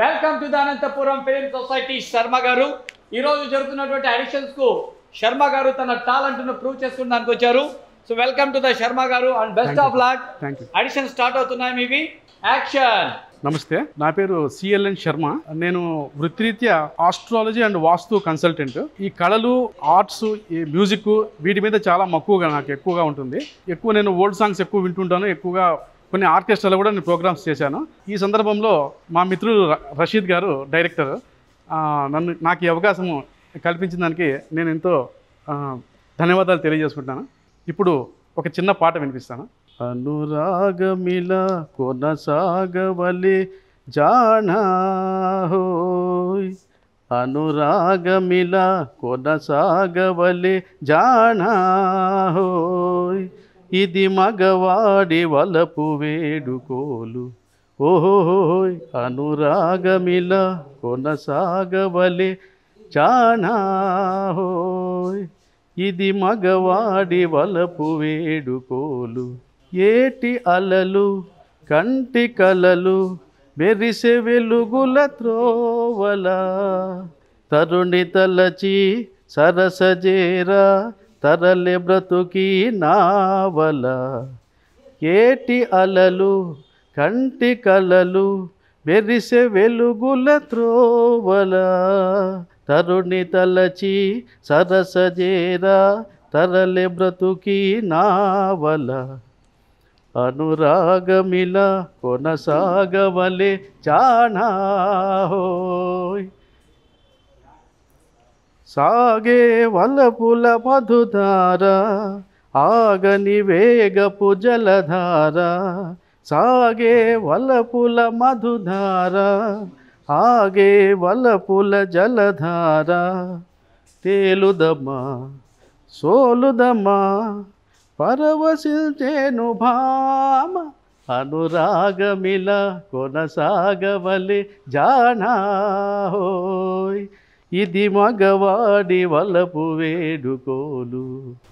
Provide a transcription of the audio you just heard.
welcome to Anantapuram film society Sharma garu ఈరోజు జరుగుతున్నటువంటి ఆడిషన్స్కు శర్మ గారు తన టాలెంట్ను ప్రూవ్ చేసుకున్నానికి వచ్చారు so welcome to the Sharma garu and best of luck audition start అవుతున్నాయి మీవి యాక్షన్ నమస్తే నా పేరు సిఎల్ఎన్ శర్మ నేను వృత్తిరీత్యా ఆస్ట్రాలజీ అండ్ వాస్తు కన్సల్టెంట్ ఈ కళలు ఆర్ట్స్ ఈ మ్యూజిక్ వీటి మీద చాలా మక్కువగా నాకు ఎక్కువగా ఉంటుంది ఎక్కువ నేను ఓల్డ్ సాంగ్స్ ఎక్కువ వింటుంటాను ఎక్కువగా కొన్ని ఆర్కెస్ట్రాలో కూడా నేను ప్రోగ్రామ్స్ చేశాను ఈ సందర్భంలో మా మిత్రుడు రషీద్ గారు డైరెక్టర్ నన్ను నాకు ఈ అవకాశం కల్పించిన దానికి నేను ఎంతో ధన్యవాదాలు తెలియజేసుకుంటాను ఇప్పుడు ఒక చిన్న పాట వినిపిస్తాను అనురాగమిల కొనసాగవలి జానాహోయ్ అనురాగమిల కొనసాగవలి జానాహోయ్ ఇది మగవాడి వలపు వేడుకోలు ఓహోయ్ అనురాగమిల కొనసాగవలే చాణాహోయ్ ఇది మగవాడి వలపు వేడుకోలు ఏటి అలలు కంటి కలలు మెరిసె వెలుగుల త్రోవల తరుణి తలచి సరసజేరా తరలి బ్రతుకి నావల ఏటి అలలు కంటి కలలు మెరిసే వెలుగుల త్రోవల తరుణి తలచి సరసజేరా తరలి బ్రతుకి నావల అనురాగమిల కొనసాగవలే చానాహోయ్ సాగే వలపుల పధుధార ఆగని వేగపు జలధార సాగే వలపుల మధుధార ఆగే వలపుల జలధార తేలుదమ్మా సోలుదమ్మా పరవశిల్చేను భామ అనురాగమిల కొనసాగవలి జానా హోయ్ ఇది మగవాడి వలపు వేడుకోలు